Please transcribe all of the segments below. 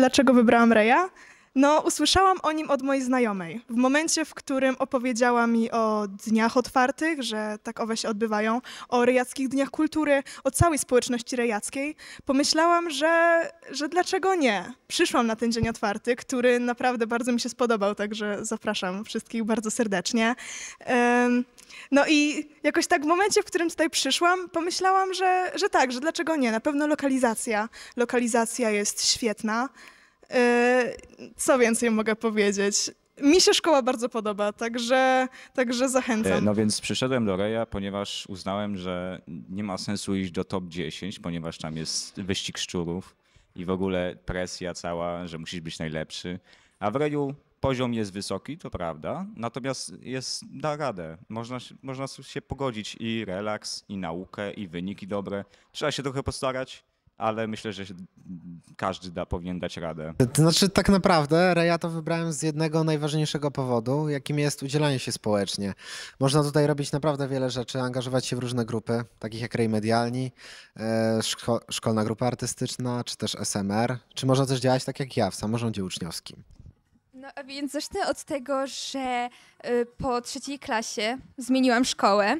dlaczego wybrałam Reya no, usłyszałam o nim od mojej znajomej. W momencie, w którym opowiedziała mi o dniach otwartych, że tak owe się odbywają, o rejackich dniach kultury, o całej społeczności rejackiej, pomyślałam, że, że dlaczego nie? Przyszłam na ten dzień otwarty, który naprawdę bardzo mi się spodobał, także zapraszam wszystkich bardzo serdecznie. No i jakoś tak w momencie, w którym tutaj przyszłam, pomyślałam, że, że tak, że dlaczego nie? Na pewno lokalizacja. Lokalizacja jest świetna. Yy, co więcej mogę powiedzieć? Mi się szkoła bardzo podoba, także, także e, zachęcam. No więc przyszedłem do Reja, ponieważ uznałem, że nie ma sensu iść do top 10, ponieważ tam jest wyścig szczurów i w ogóle presja cała, że musisz być najlepszy. A w Reju poziom jest wysoki, to prawda, natomiast jest, da radę. Można, można się pogodzić i relaks, i naukę, i wyniki dobre. Trzeba się trochę postarać, ale myślę, że każdy da, powinien dać radę. To znaczy, tak naprawdę, Reja to wybrałem z jednego najważniejszego powodu, jakim jest udzielanie się społecznie. Można tutaj robić naprawdę wiele rzeczy, angażować się w różne grupy, takich jak Rej Medialni, e, szko Szkolna Grupa Artystyczna, czy też SMR, czy można też działać tak jak ja w samorządzie uczniowskim. No a więc zacznę od tego, że y, po trzeciej klasie zmieniłam szkołę,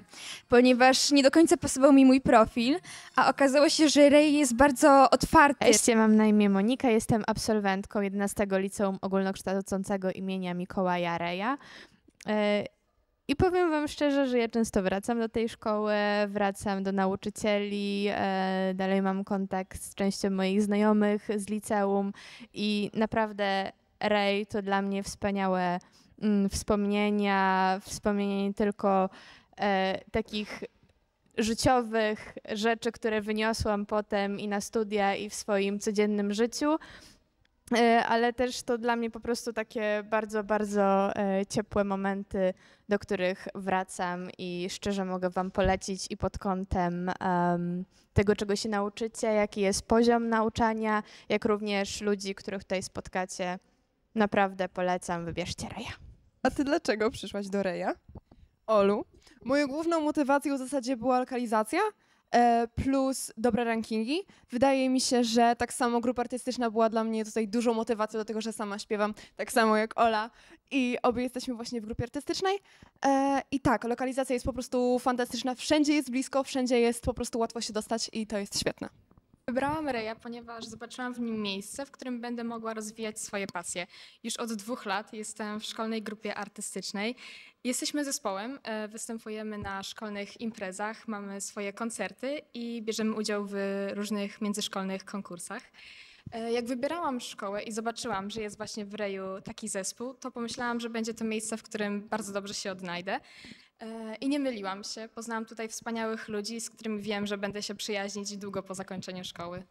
ponieważ nie do końca pasował mi mój profil, a okazało się, że rej jest bardzo otwarty. Cześć, ja mam na imię Monika, jestem absolwentką 11 Liceum Ogólnokształcącego imienia Mikołaja Reja. E, i powiem Wam szczerze, że ja często wracam do tej szkoły, wracam do nauczycieli, e, dalej mam kontakt z częścią moich znajomych z liceum i naprawdę Ray to dla mnie wspaniałe mm, wspomnienia, wspomnienia nie tylko e, takich życiowych rzeczy, które wyniosłam potem i na studia, i w swoim codziennym życiu, e, ale też to dla mnie po prostu takie bardzo, bardzo e, ciepłe momenty, do których wracam i szczerze mogę Wam polecić i pod kątem um, tego, czego się nauczycie, jaki jest poziom nauczania, jak również ludzi, których tutaj spotkacie Naprawdę polecam, wybierzcie Reja. A ty dlaczego przyszłaś do Reja? Olu? Moją główną motywacją w zasadzie była lokalizacja e, plus dobre rankingi. Wydaje mi się, że tak samo grupa artystyczna była dla mnie tutaj dużą motywacją do tego, że sama śpiewam, tak samo jak Ola i obie jesteśmy właśnie w grupie artystycznej. E, I tak, lokalizacja jest po prostu fantastyczna, wszędzie jest blisko, wszędzie jest po prostu łatwo się dostać i to jest świetne. Wybrałam Reja, ponieważ zobaczyłam w nim miejsce, w którym będę mogła rozwijać swoje pasje. Już od dwóch lat jestem w szkolnej grupie artystycznej. Jesteśmy zespołem, e, występujemy na szkolnych imprezach, mamy swoje koncerty i bierzemy udział w różnych międzyszkolnych konkursach. E, jak wybierałam szkołę i zobaczyłam, że jest właśnie w Reju taki zespół, to pomyślałam, że będzie to miejsce, w którym bardzo dobrze się odnajdę. E, I nie myliłam się. Poznałam tutaj wspaniałych ludzi, z którymi wiem, że będę się przyjaźnić długo po zakończeniu szkoły.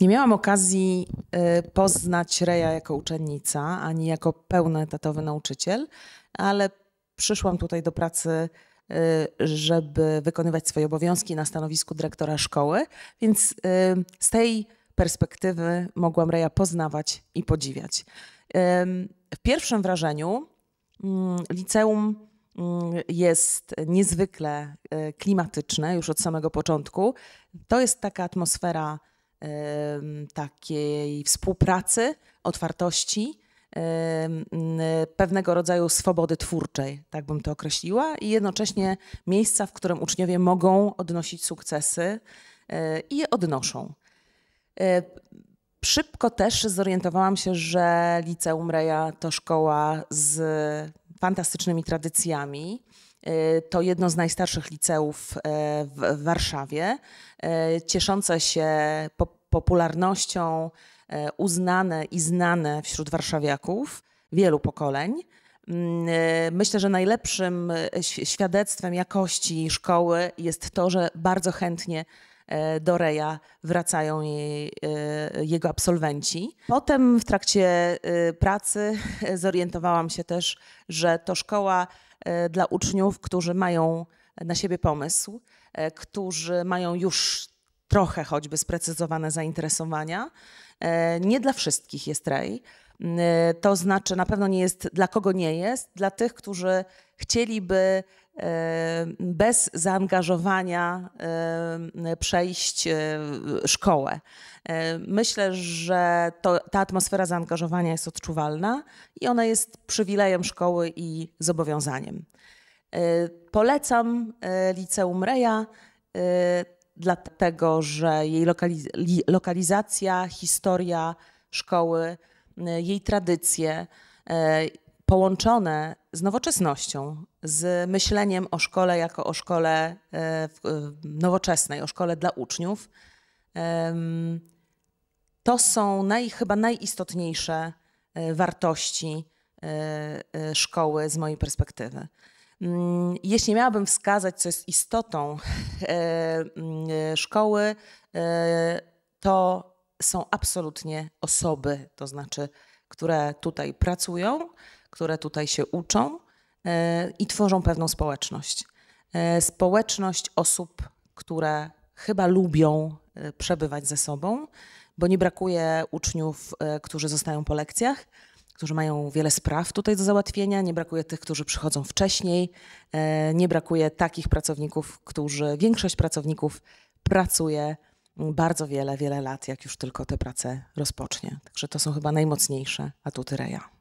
Nie miałam okazji e, poznać Reja jako uczennica, ani jako pełnoetatowy nauczyciel, ale przyszłam tutaj do pracy, e, żeby wykonywać swoje obowiązki na stanowisku dyrektora szkoły, więc z tej perspektywy mogłam Reja poznawać i podziwiać. W pierwszym wrażeniu mm, liceum Mm, jest niezwykle e, klimatyczne już od samego początku. To jest taka atmosfera takiej współpracy, otwartości, pewnego rodzaju swobody twórczej, tak bym to określiła, i jednocześnie miejsca, w którym uczniowie mogą odnosić sukcesy e, i je odnoszą. E, szybko też zorientowałam się, że liceum Reja to szkoła z fantastycznymi tradycjami. E, to jedno z najstarszych liceów e, w Warszawie, e, cieszące się popularnością, uznane i znane wśród warszawiaków wielu pokoleń. Mm, myślę, że najlepszym świadectwem jakości szkoły jest to, że bardzo chętnie E, do Reja wracają jej, jego absolwenci. Potem w trakcie e, pracy zorientowałam się też, że to szkoła e, dla uczniów, którzy mają na siebie pomysł, którzy mają już trochę choćby sprecyzowane zainteresowania. Nie dla wszystkich jest rej. Yy, to znaczy, na pewno nie jest dla kogo nie jest, dla tych, którzy chcieliby yy, bez zaangażowania yy, przejść szkołę. Myślę, że to, ta atmosfera zaangażowania jest odczuwalna i ona jest przywilejem szkoły i zobowiązaniem. Polecam Liceum Reja, dlatego że jej lokaliz lokalizacja, historia szkoły, Y, jej tradycje y, połączone z nowoczesnością, z myśleniem o szkole jako o szkole y, nowoczesnej, o szkole dla uczniów. To są naj, chyba najistotniejsze wartości szkoły z mojej perspektywy. Mm, jeśli miałabym wskazać, co jest istotą szkoły, to są absolutnie osoby, to znaczy, które tutaj pracują, które tutaj się uczą e, i tworzą pewną społeczność. E, społeczność osób, które chyba lubią e, przebywać ze sobą, bo nie brakuje uczniów, którzy zostają po lekcjach, którzy mają wiele spraw tutaj do załatwienia, nie brakuje tych, którzy przychodzą wcześniej, nie brakuje takich pracowników, którzy, większość pracowników pracuje bardzo wiele, wiele lat, jak już tylko te prace rozpocznie. Także to są chyba najmocniejsze atuty Reja.